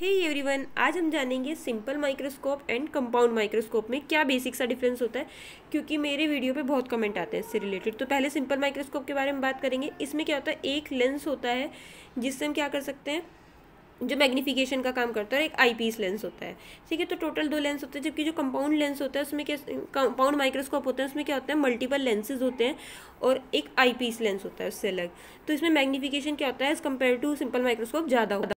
हे hey everyone आज हम जानेंगे simple microscope and compound microscope में क्या बेसिक सा डिफरेंस होता है क्योंकि मेरे वीडियो पे बहुत कमेंट आते हैं इससे रिलेटेड तो पहले सिंपल माइक्रोस्कोप के बारे में बात करेंगे इसमें क्या होता है एक लेंस होता है जिससे हम क्या कर सकते हैं जो मैग्नीफिकेशन का काम करता है एक आई पीस लेंस होता है ठीक है तो टोटल दो लेंस होते हैं जबकि जो कंपाउंड लेंस होता है उसमें क्या कंपाउंड माइक्रोस्कोप होता है उसमें क्या होता है मल्टीपल लेंसेज होते हैं और एक आई पीस लेंस होता है उससे अलग तो इसमें मैग्नीफिकेशन क्या होता है as compare to simple microscope ज़्यादा होता है